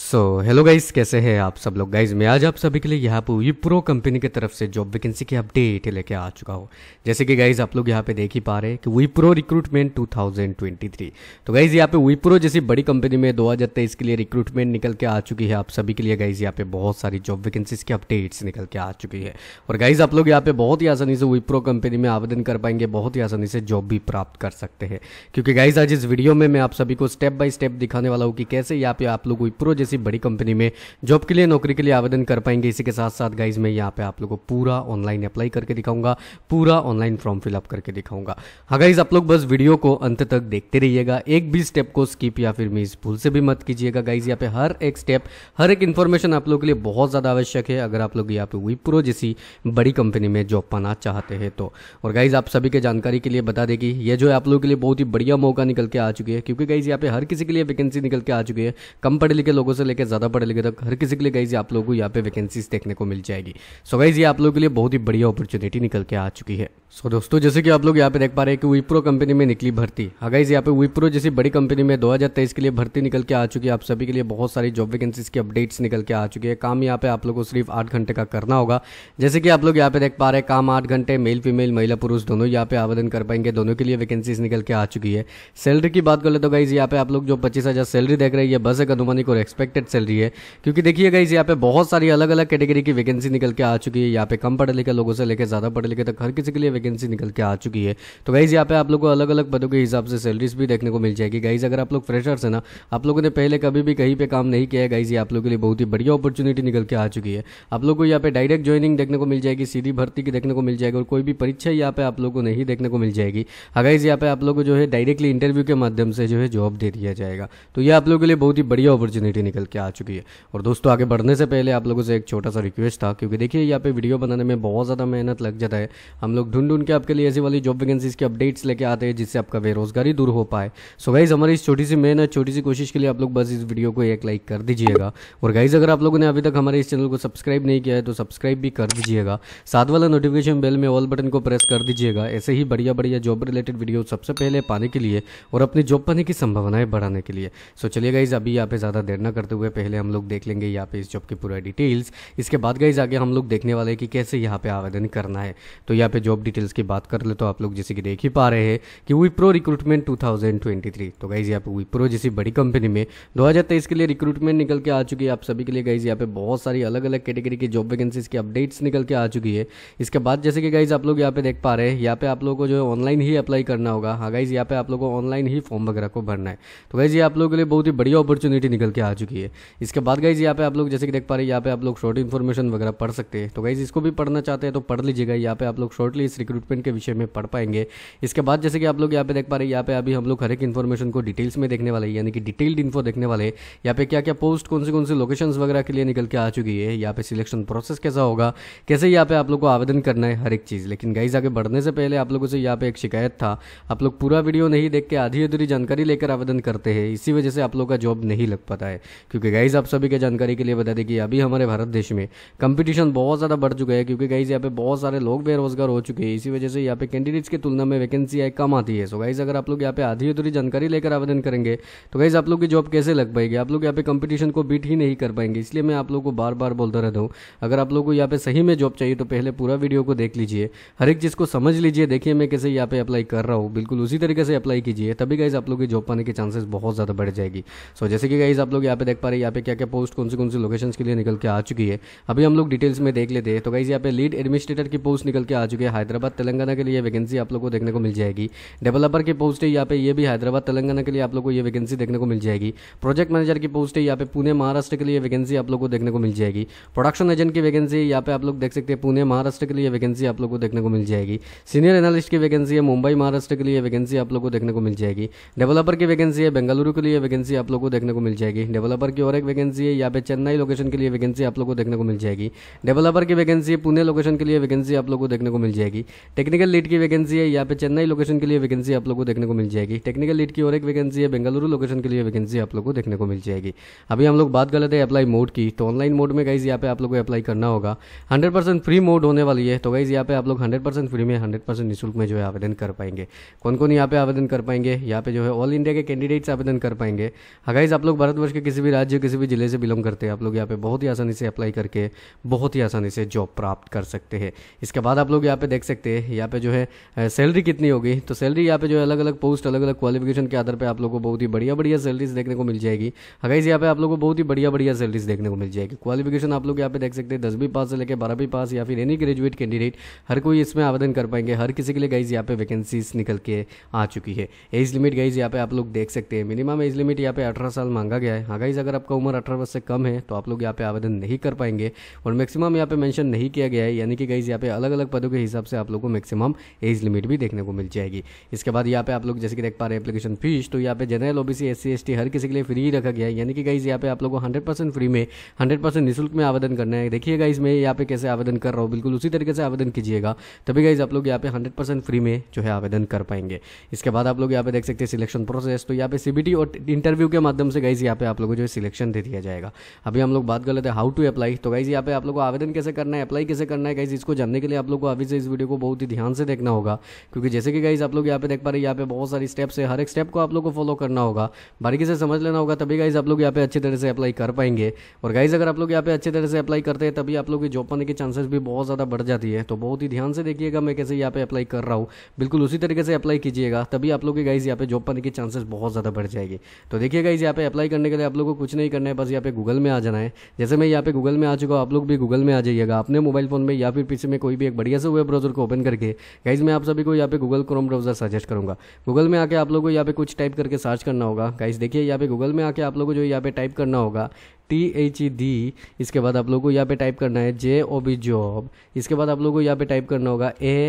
so hello guys कैसे हैं आप सब लोग गाइस मैं आज आप सभी के लिए यहाँ पर विप्रो कंपनी की तरफ से जॉब वैकेंसी की अपडेट लेके आ चुका हूँ जैसे कि गाइस आप लोग यहाँ पे देख ही पा रहे हैं कि विप्रो रिक्रूटमेंट 2023 तो गाइस यहाँ पे विप्रो जैसी बड़ी कंपनी में दो हज़ार तेईस के लिए रिक्रूटमेंट निकल के आ चुकी है आप सभी के लिए गाइज यहाँ पे बहुत सारी जॉब वैकेंसीज की अपडेट्स निकल के आ चुकी है और गाइज आप लोग यहाँ पे बहुत ही आसानी से विप्रो कंपनी में आवेदन कर पाएंगे बहुत ही आसानी से जॉब भी प्राप्त कर सकते हैं क्योंकि गाइज आज इस वीडियो में मैं आप सभी को स्टेप बाय स्टेप दिखाने वाला हूँ कि कैसे यहाँ पे आप लोग विप्रो जैसी बड़ी कंपनी में जॉब के लिए नौकरी के लिए आवेदन कर पाएंगे इसी के साथ साथ गाइज मैं यहाँ पे आप लोगों को पूरा ऑनलाइन अप्लाई करके दिखाऊंगा पूरा ऑनलाइन फॉर्म फिलअप करके दिखाऊंगा हाँ गाइज आप लोग बस वीडियो को अंत तक देखते रहिएगा एक भी स्टेप को स्किप या फिर मिस भूल से भी मत कीजिएगा गाइज यहाँ पे हर एक स्टेप हर एक इन्फॉर्मेशन आप लोग के लिए बहुत ज़्यादा आवश्यक है अगर आप लोग यहाँ पे विप्रो जैसी बड़ी कंपनी में जॉब पाना चाहते हैं तो और गाइज आप सभी के जानकारी के लिए बता देगी ये जो है आप लोगों के लिए बहुत ही बढ़िया मौका निकल के आ चुकी है क्योंकि गाइज यहाँ पे हर किसी के लिए वैकेंसी निकल के आ चुकी है कम पढ़े लिखे लोगों लोगों से लेकर ज़्यादा पढ़े लिखे तक हर किसी के लिए गाइज आप लोगों को यहाँ पे वैकेंसीज देखने को मिल जाएगी सो गाइज ये आप लोगों के लिए बहुत ही बढ़िया अपॉर्चुनिटी निकल के आ चुकी है सो so, दोस्तों जैसे कि आप लोग यहाँ पे देख पा रहे हैं कि विप्रो कंपनी में निकली भर्ती अगाइज हाँ यहाँ पे विप्रो जैसी बड़ी कंपनी में 2023 के लिए भर्ती निकल के आ चुकी है आप सभी के लिए बहुत सारी जॉब वैकेंसीज की अपडेट्स निकल के आ चुकी है काम यहाँ पे आप लोगों को सिर्फ आठ घंटे का करना होगा जैसे कि आप लोग यहाँ पे देख पा रहे हैं काम आठ घंटे मेल फीमेल महिला पुरुष दोनों यहाँ पे आवेदन कर पाएंगे दोनों के लिए वैकेंसीज निकल के आ चुकी है सैलरी की बात कर ले तो गाइज यहाँ पे आप लोग जो पच्चीस सैलरी देख रही है बस एक अनुमानिक और एक्सपेक्टेड सैलरी है क्योंकि देखिए गाइज यहाँ पे बहुत सारी अलग अलग कैटेगरी की वैकेंसी निकल के आ चुकी है यहाँ पे कम पढ़े लिखे लोगों से लेकर ज़्यादा पढ़े लिखे तक हर किसी के लिए वैकेंसी निकल के आ चुकी है तो गाइज़ यहाँ पे आप लोगों को अलग अलग पदों के हिसाब से सैलरीज भी देखने को मिल जाएगी गाइज़ अगर आप लोग फ्रेशर्स है ना आप लोगों ने पहले कभी भी कहीं पे काम नहीं किया है गाइज़ ये आप लोगों के लिए बहुत ही बढ़िया अपॉर्चुनिटी निकल के आ चुकी है आप लोग को यहाँ पे डायरेक्ट ज्वाइनिंग देखने को मिल जाएगी सीधी भर्ती की देखने को मिल जाएगी और कोई भी परीक्षा यहाँ पे आप लोग को नहीं देखने को मिल जाएगी अगाइज हाँ यहाँ पे आप लोग को जो है डायरेक्टली इंटरव्यू के माध्यम से जो है जॉब दे दिया जाएगा तो ये आप लोगों के लिए बहुत ही बढ़िया अपॉर्चुनिटी निकल के आ चुकी है और दोस्तों आगे बढ़ने से पहले आप लोगों से एक छोटा सा रिक्वेस्ट था क्योंकि देखिए यहाँ पे वीडियो बनाने में बहुत ज़्यादा मेहनत लग जाता है हम लोग ढूंढ ढूंढ के आपके लिए ऐसी वाली जॉब वैकेंसीज की अपडेट्स लेके आते हैं जिससे आपका बेरोजगारी दूर हो पाए सो so गाइज हमारी इस छोटी सी मेहनत छोटी सी कोशिश के लिए आप लोग बस इस वीडियो को एक लाइक कर दीजिएगा और गाइज अगर आप लोगों ने अभी तक हमारे इस चैनल को सब्सक्राइब नहीं किया है तो सब्सक्राइब भी कर दीजिएगा साथ वाला नोटिफिकेशन बेल में ऑल बटन को प्रेस कर दीजिएगा ऐसे ही बढ़िया बढ़िया जॉब रिलेटेड वीडियो सबसे पहले पाने के लिए और अपनी जॉब पाने की संभावनाएं बढ़ाने के लिए सो चलिए गाइज अभी यहाँ पे ज़्यादा देर ना करते हुए पहले हम लोग देख लेंगे यहाँ पे इस जॉब की पूरा डिटेल्स इसके बाद गाइज आगे हम लोग देखने वाले कि कैसे यहाँ पे आवेदन करना है तो यहाँ पे जॉब डिटेल डिटेल्स की बात कर ले तो आप लोग जैसे कि देख ही पा रहे हैं कि विप्रो रिक्रूटमेंट 2023 तो गाइज यहाँ पे विप्रो जैसी बड़ी कंपनी में 2023 के लिए रिक्रूटमेंट निकल के आ चुकी है आप सभी के लिए गाइज यहाँ पे बहुत सारी अलग अलग कैटेगरी की जॉब वैकेंसीज की अपडेट्स निकल के आ चुकी है इसके बाद जैसे कि गाइज आप लोग यहाँ पे देख पा रहे हैं यहाँ पे आप लोगों को जो है ऑनलाइन ही अप्लाई करना होगा हाँ गाइज यहाँ पे आप लोगों को ऑनलाइन ही फॉर्म वगैरह को भरना है तो गाइज ये आप लोगों के लिए बहुत ही बड़ी अपॉर्चुनिटी निकल के आ चुकी है इसके बाद गाइज यहाँ पे आप लोग जैसे कि देख पा रहे हैं यहाँ पे आप लोग शॉर्ट इन्फॉर्मेशन वगैरह पढ़ सकते हैं तो गाइज इसको भी पढ़ना चाहते हैं तो पढ़ लीजिएगा यहाँ पे आप लोग शॉर्टली इस रिक्रूटमेंट के विषय में पढ़ पाएंगे इसके बाद जैसे कि आप लोग यहाँ पे देख पा रहे हैं यहाँ पे अभी हम लोग हर एक इन्फॉर्मेशन को डिटेल्स में देखने वाले यानी कि डिटेल्ड इन्फो देखने वाले यहाँ पे क्या क्या पोस्ट कौन से कौन से लोकेशन वगैरह के लिए निकल के आ चुकी है यहाँ पे सिलेक्शन प्रोसेस कैसा होगा कैसे यहाँ पे आप लोग को आवेदन करना है हर एक चीज़ लेकिन गाइज आगे बढ़ने से पहले आप लोगों से यहाँ पे एक शिकायत था आप लोग पूरा वीडियो नहीं देख के आधी अधूरी जानकारी लेकर आवेदन करते हैं इसी वजह से आप लोग का जॉब नहीं लग पाता है क्योंकि गाइज आप सभी के जानकारी के लिए बता दें कि अभी हमारे भारत देश में कंपटीशन बहुत ज़्यादा बढ़ चुका है क्योंकि गाइज यहाँ पे बहुत सारे लोग बेरोजगार हो चुके है इसी वजह से यहाँ पे कैंडिडेट्स की तुलना में वैकेंसी है कम आती है सो गाइज अगर आप लोग यहाँ पे आधी अधूरी जानकारी लेकर आवेदन करेंगे तो गाइज आप लोग की जॉब कैसे लग पाएगी आप लोग यहाँ पे कंपटीशन को बीट ही नहीं कर पाएंगे इसलिए मैं आप लोग को बार बार बोलता रहता हूँ अगर आप लोग को यहाँ पे सही में जॉब चाहिए तो पहले पूरा वीडियो को देख लीजिए हर एक चीज़ को समझ लीजिए देखिए मैं कैसे यहाँ पे अप्लाई कर रहा हूँ बिल्कुल उसी तरीके से अप्लाई कीजिए तभी गाइज आप लोग की जॉब पाने के चांसेस बहुत ज़्यादा बढ़ जाएगी सो जैसे कि गाइज आप लोग यहाँ पे देख पा रहे यहाँ पे क्या क्या पोस्ट कौन सी कौन सी लोकेशन के लिए निकल के आ चुकी है अभी हम लोग डिटेल्स में देख लेते हैं तो गाइज यहाँ पे लीड एडमिनिस्ट्रेटर की पोस्ट निकल के आ चुकी है हैदराबाद हैदराबाद तेलंगाना के लिए वैकेंसी आप लोग को देखने को मिल जाएगी डेवलपर की पोस्ट है यहाँ पे ये भी हैदराबाद तेलंगाना के लिए आप लोग को ये वैकेंसी देखने को मिल जाएगी प्रोजेक्ट मैनेजर की पोस्ट है यहाँ पे पुणे महाराष्ट्र के लिए वैकेंसी आप लोग को देखने को मिल जाएगी प्रोडक्शन एजेंट की वैकेंसी है यहाँ पे आप लोग देख सकते हैं पुणे महाराष्ट्र के लिए वैकेंसी आप लोग को देखने को मिल जाएगी सीनियर एनालिस्ट की वैकेंसी है मुंबई महाराष्ट्र के लिए वैकेंसी आप लोग को देखने को मिल जाएगी डेवलपर की वैकेंसी है बेंगलुरु के लिए वैकेंसी आप लोग को देखने को मिल जाएगी डेवलपर की और एक वैकेंसी है यहाँ पे चेन्नई लोकेशन के लिए वैकेंसी आप लोग को देखने को मिल जाएगी डेवलपर की वैकेंसी है पुणे लोकेशन के लिए वैकेंसी आप लोग को देखने को मिल जाएगी टेक्निकल लीड की वैकेंसी है यहाँ पे चेन्नई लोकेशन के लिए वैकेंसी आप लोगों को देखने को मिल जाएगी टेक्निकल लीड की और एक वैकेंसी है बेंगलुरु लोकेशन के लिए वैकेंसी आप लोगों को देखने को मिल जाएगी अभी हम लोग बात कर लेते हैं अप्लाई मोड की तो ऑनलाइन मोड में गाइज तो यहाँ पे आप लोग को अप्लाई करना होगा हंड्रेड फ्री मोड होने वाली है तो गाइज यहाँ पे आप लोग हंड्रेड फ्री में हंड्रेड निःशुल्क में जो है आवेदन कर पाएंगे कौन कौन यहाँ पे आवेदन कर पाएंगे यहाँ पे जो है ऑल इंडिया के कैंडिडेट्स आवेदन कर पाएंगे गाइज हाँ आप लोग भारतवर्ष के किसी भी राज्य किसी भी जिले से बिलोंग करते हैं आप लोग यहाँ पे बहुत ही आसानी से अप्लाई करके बहुत ही आसानी से जॉब प्राप्त कर सकते हैं इसके बाद आप लोग यहाँ पे देख सकते देखते हैं यहाँ पे जो है सैलरी कितनी होगी तो सैलरी यहाँ पे जो है अलग अलग पोस्ट अलग अलग क्वालिफिकेशन के आधार पर आप लोगों को बहुत ही बढ़िया बढ़िया सैलरीज देखने को मिल जाएगी अगैज यहाँ पे आप लोगों को बहुत ही बढ़िया बढ़िया सैलरीज देखने को मिल जाएगी क्वालिफिकेशन आप लोग यहाँ पे देख सकते हैं दसवीं पास से लेकर बारहवीं पास या फिर एनी ग्रेजुएट कैंडिडेट हर कोई इसमें आवेदन कर पाएंगे हर किसी के लिए गाइज यहाँ पे वैकेंसीज निकल के आ चुकी है एज लिमिट गाइज यहाँ पे आप लोग देख सकते हैं मिनिमम एज लिमिट यहाँ पे अठारह साल मांगा गया है हाँ अगर आपका उम्र अठारह वर्ष से कम है तो आप लोग यहाँ पे आवेदन नहीं कर पाएंगे और मैक्सिमम यहाँ पे मैंशन नहीं किया गया है यानी कि गाइज यहाँ पे अलग अलग पदों के हिसाब से आप लोग को मैक्सिमम एज लिमिट भी देखने को मिल जाएगी इसके बाद यहाँ पे आप लोग जैसे कि देख पा रहे हैं एप्लीकेशन फीस तो यहाँ पे जनरल ओबीसी एस सी हर किसी के लिए फ्री रखा गया है यानी कि गाइज यहाँ पे आप लोग को हंड्रेड फ्री में हंड्रेड परसेंट में आवेदन करना है देखिए गाइज मैं यहाँ पे कैसे आवेदन कर रहा हूँ बिल्कुल उसी तरीके से आवेदन कीजिएगा तभी गाइज आप लोग यहाँ पे हंड्रेड फ्री में जो है आवेदन कर पाएंगे इसके बाद आप लोग यहाँ पे देख सकते हैं सिलेक्शन प्रोसेस तो यहाँ पे सीबीटी और इंटरव्यू के माध्यम से गाइज यहाँ पे आप लोगों को जो है सिलेक्शन दे दिया जाएगा अभी हम लोग बात कर लेते हैं हाउ टू अप्लाई तो गाइज यहाँ पे आप लोग को आवेदन कैसे करना है अप्लाई कैसे करना है गाइज इसको जानने के लिए आप लोग को अभी से इस वीडियो को बहुत ही ध्यान से देखना होगा क्योंकि जैसे कि गाइज आप लोग यहाँ पे देख पा रहे हैं यहाँ पे बहुत सारी स्टेप्स है हर एक स्टेप को आप लोग को फॉलो करना होगा बारीकी से समझ लेना होगा तभी गाइज आप लोग यहाँ पे अच्छी तरह से अप्लाई कर पाएंगे और गाइज अगर आप लोग यहाँ पे अच्छी तरह से अप्लाई करते हैं तभी आप लोग की जॉब पाने के चांसेस भी बहुत ज़्यादा बढ़ जाती है तो बहुत ही ध्यान से देखिएगा मैं कैसे यहाँ पे अप्लाई कर रहा हूँ बिल्कुल उसी तरीके से अप्लाई कीजिएगा तभी आप लोग की गाइज यहाँ पे जॉब पाने के चांसेस बहुत ज़्यादा बढ़ जाएगी तो देखिए गाइज यहाँ पे अप्लाई करने के लिए आप लोग को कुछ नहीं करना है बस यहाँ पे गूगल में आ जाना है जैसे मैं यहाँ पे गूगल में आ चुका हूँ आप लोग भी गूगल में आ जाइएगा अपने मोबाइल फोन में या फिर पीछे में कोई भी एक बढ़िया से वेब ब्राउजर को ओपन करके गाइज मैं आप सभी को यहाँ पे गूगल क्रोम ब्राउजर सजेस्ट करूँगा गूगल में आके आप लोगों को यहाँ पे कुछ टाइप करके सर्च करना होगा गाइज देखिए यहाँ पे गूगल में आके आप लोगों को जो यहाँ पे टाइप करना होगा टी एच ई डी इसके बाद आप लोगों को यहाँ पे टाइप करना है जे ओ बी जॉब इसके बाद आप लोगों को यहाँ पे टाइप करना होगा A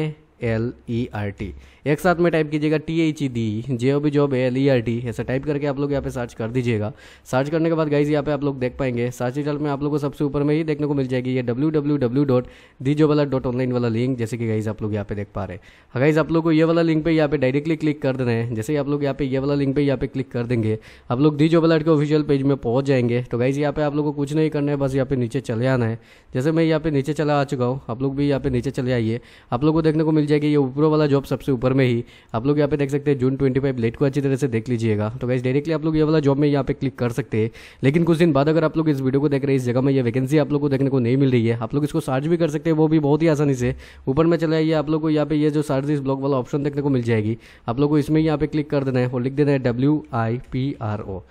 L E R T एक साथ में टाइप कीजिएगा T H E D J O B job L E R T ऐसा टाइप करके आप लोग यहाँ पे सर्च कर दीजिएगा सर्च करने के बाद गाइज यहाँ पे आप लोग देख पाएंगे सर्च रिजल्ट में आप लोग को सबसे ऊपर में ही देखने को मिल जाएगी ये डब्ल्यू डब्ल्यू डब्ल्यू डॉट दी जो वाला डॉट ऑनलाइन वाला लिंक जैसे कि गाइज आप लोग यहाँ पे देख पा रहे हैं गाइज आप लोग को ये वाला लिंक पे यहाँ पे डायरेक्टली क्लिक कर देना है जैसे ही आप लोग यहाँ पे ये वाला लिंक पे यहाँ पे क्लिक कर देंगे आप लोग दी जो वाला के ऑफिशियल पेज में पहुंच जाएंगे तो गाइज यहाँ पे आप लोग को कुछ नहीं करना है बस यहाँ पे नीचे चले आना है जैसे मैं यहाँ पे नीचे चला आ चुका हूँ आप लोग भी यहाँ पे नीचे चले आइए आप लोग को देखने को मिल जाएगी ये ऊपर वाला जॉब सबसे ऊपर ओवर में ही आप लोग यहाँ पे देख सकते हैं जून 25 लेट को अच्छी तरह से देख लीजिएगा तो गाइज डायरेक्टली आप लोग ये वाला जॉब में यहाँ पे क्लिक कर सकते हैं लेकिन कुछ दिन बाद अगर आप लोग इस वीडियो को देख रहे हैं इस जगह में ये वैकेंसी आप लोग को देखने को नहीं मिल रही है आप लोग इसको सर्च भी कर सकते हैं वो भी बहुत ही आसानी से ऊपर में चला जाइए आप लोग को यहाँ पे ये जो सर्च इस ब्लॉग वाला ऑप्शन देखने को मिल जाएगी आप लोग को इसमें यहाँ पे क्लिक कर देना है और लिख देना है W I P R O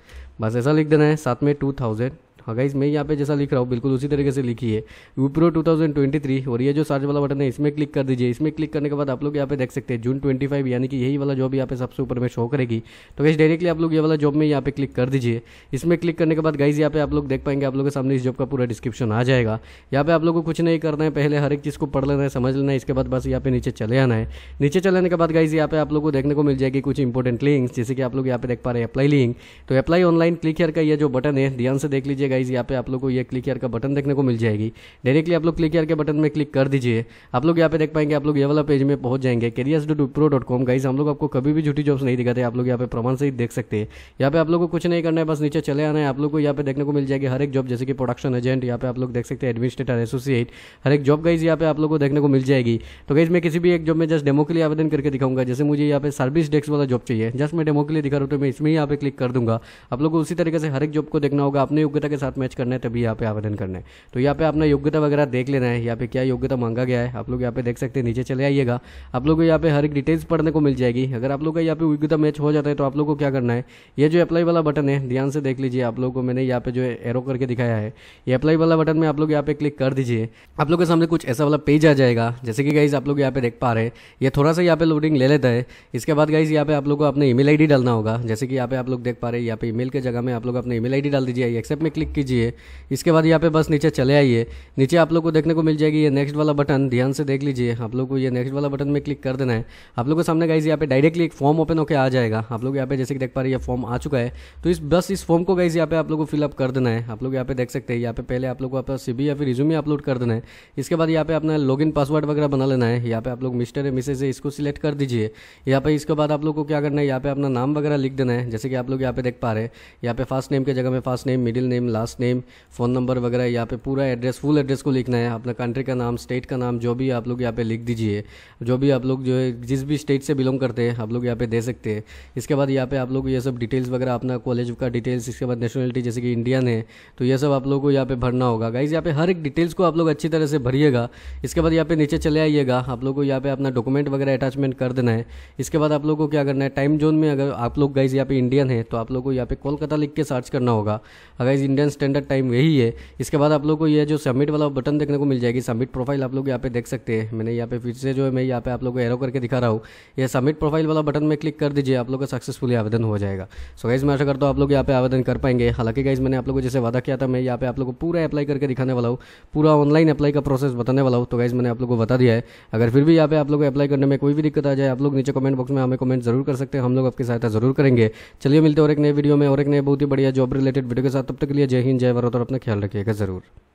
बस ऐसा लिख देना है साथ में टू थाउजेंड हाँ गाइज मैं यहाँ पे जैसा लिख रहा हूँ बिल्कुल उसी तरीके से लिखी है विप्रो 2023 और ये जो सर्च वाला बटन है इसमें क्लिक कर दीजिए इसमें क्लिक करने के बाद आप लोग यहाँ पे देख सकते हैं जून 25 यानी कि यही वाला जॉब यहाँ पे सबसे ऊपर में शो करेगी तो गाइज डायरेक्टली आप लोग ये वाला जॉब में यहाँ पे क्लिक कर दीजिए इसमें क्लिक करने के बाद गाइज यहाँ पे आप लोग देख पाएंगे आप लोगों के सामने इस जॉब का पूरा डिस्क्रिप्शन आ जाएगा यहाँ पे आप लोग को कुछ नहीं करना है पहले हर एक चीज़ को पढ़ लेना है समझ लेना है इसके बाद बस यहाँ पे नीचे चले आना है नीचे चलाने के बाद गाइज यहाँ पे आप लोग को देखने को मिल जाएगी कुछ इंपॉर्टेंट लिंक जैसे कि आप लोग यहाँ पे देख पा रहे हैं अप्लाई लिंक तो अप्लाई ऑनलाइन क्लिक हेयर का ये जो बटन है ध्यान से देख लीजिएगा गाइज यहाँ पे आप लोग को ये क्लिक यार का बटन देखने को मिल जाएगी डायरेक्टली आप लोग क्लिक यार के बटन में क्लिक कर दीजिए आप लोग यहाँ पे देख पाएंगे आप लोग ये वाला पेज में पहुंच जाएंगे careers dot pro dot com guys हम लोग आपको कभी भी झूठी जॉब्स नहीं दिखाते आप लोग यहाँ पे प्रमाण से ही देख सकते हैं यहाँ पे आप लोग को कुछ नहीं करना है बस नीचे चले आना है आप लोग को यहाँ पे देखने को मिल जाएगी हर एक जॉब जैसे कि प्रोडक्शन एजेंट यहाँ पे आप लोग देख सकते हैं एडमिनिस्ट्रेटर एसोसिएट हर एक जॉब गाइज यहाँ पे आप लोग को देखने को मिल जाएगी तो गाइज मैं किसी भी एक जॉब में जस्ट डेमो के लिए आवेदन करके दिखाऊंगा जैसे मुझे यहाँ पे सर्विस डेस्क वाला जॉब चाहिए जस्ट मैं डेमो के लिए दिखा रहा हूँ तो मैं इसमें यहाँ पे क्लिक कर दूंगा आप लोग को उसी तरीके से हर एक जॉब को देखना होगा अपने योग्यता के साथ मैच करना है तभी यहाँ पे आवेदन करना है तो यहाँ पे अपना योग्यता वगैरह देख लेना है यहाँ पे क्या योग्यता मांगा गया है आप लोग यहाँ पे देख सकते हैं नीचे चले आइएगा आप लोग को यहाँ पे हर एक डिटेल्स पढ़ने को मिल जाएगी अगर आप लोग का यहाँ पे योग्यता मैच हो जाता है तो आप लोग को क्या करना है ये जो अप्लाई वाला बटन है ध्यान से देख लीजिए आप लोग को मैंने यहाँ पे जो एरो करके दिखाया है ये अप्लाई वाला बटन में आप लोग यहाँ पे क्लिक कर दीजिए आप लोग के सामने कुछ ऐसा वाला पेज आ जाएगा जैसे कि गाइज आप लोग यहाँ पे देख पा रहे हैं ये थोड़ा सा यहाँ पे लोडिंग ले लेता है इसके बाद गाइज यहाँ पे आप लोग को अपने ईमेल आईडी डालना होगा जैसे कि यहाँ पे आप लोग देख पा रहे हैं यहाँ पे ईमेल के जगह में आप लोग अपने ईमेल आईडी डाल दीजिए एक्सेप्ट में क्लिक कीजिए इसके बाद यहाँ पे बस नीचे चले आइए नीचे आप लोग को देखने को मिल जाएगी ये नेक्स्ट वाला बटन ध्यान से देख लीजिए आप लोग को ये नेक्स्ट वाला बटन में क्लिक कर देना है आप लोग को सामने गाइज यहाँ पे डायरेक्टली एक फॉर्म ओपन होकर आ जाएगा आप लोग यहाँ पे जैसे कि देख पा रहे ये फॉर्म आ चुका है तो इस बस इस फॉर्म को गाइज यहाँ पे आप लोग को फिलअप कर देना है आप लोग यहाँ पे देख सकते हैं यहाँ पे पहले आप लोग को अपना सीबी या फिर रिज्यूमे अपलोड कर देना है इसके बाद यहाँ पे अपना लॉगिन पासवर्ड वगैरह बना लेना है यहाँ पे आप लोग मिस्टर या मिसेज है इसको सिलेक्ट कर दीजिए यहाँ पे इसके बाद आप लोग को क्या करना है यहाँ पे अपना नाम वगैरह लिख देना है जैसे कि आप लोग यहाँ पे देख पा रहे हैं यहाँ पे फास्ट नेम के जगह में first name middle name last last name phone number वगैरह यहाँ पे पूरा एड्रेस फुल एड्रेस को लिखना है अपना कंट्री का नाम स्टेट का नाम जो भी आप लोग यहाँ पे लिख दीजिए जो भी आप लोग जो है जिस भी स्टेट से बिलोंग करते हैं आप लोग यहाँ पे दे सकते हैं इसके बाद यहाँ पे आप लोग ये सब डिटेल्स वगैरह अपना कॉलेज का डिटेल्स इसके बाद नेशनलिटी जैसे कि इंडियन है तो यह सब आप लोग को यहाँ पे भरना होगा गाइज यहाँ पे हर एक डिटेल्स को आप लोग अच्छी तरह से भरिएगा इसके बाद यहाँ पे नीचे चले आइएगा आप लोग को यहाँ पे अपना डॉक्यूमेंट वगैरह अटैचमेंट कर देना है इसके बाद आप लोग को क्या करना है टाइम जोन में अगर आप लोग गाइज यहाँ पे इंडियन है तो आप लोग को यहाँ पे कोलकाता लिख के सर्च करना होगा अगर इंडियन स्टैंडर्ड टाइम यही है इसके बाद आप लोग को ये जो सबमिट वाला बटन देखने को मिल जाएगी सबमिट प्रोफाइल आप लोग यहाँ पे देख सकते हैं मैंने यहाँ पे फिर से जो है मैं यहाँ पे आप लोग को एरो करके दिखा रहा हूँ ये सबमिट प्रोफाइल वाला बटन में क्लिक कर दीजिए आप लोग का सक्सेसफुली आवेदन हो जाएगा सो गाइज मैं आशा करता हूँ आप लोग यहाँ पे आवेदन कर पाएंगे हालांकि गाइज मैंने आप लोग को जैसे वादा किया था मैं यहाँ पे आप लोग को पूरा अप्लाई करके दिखाने वाला हूँ पूरा ऑनलाइन अप्लाई का प्रोसेस बताने वाला हूँ तो गाइज मैंने आप लोग को बता दिया है अगर फिर भी यहाँ पे आप लोग अप्लाई करने में कोई भी दिक्कत आ जाए आप लोग नीचे कमेंट बॉक्स में हमें कमेंट जरूर कर सकते हैं हम लोग आपकी सहायता जरूर करेंगे चलिए मिलते और एक नए वीडियो में और एक नए बहुत ही बढ़िया जॉब रिलेटेड वीडियो के साथ तब तक के लिए जय हिंद जय भारत और अपना ख्याल रखिएगा ज़रूर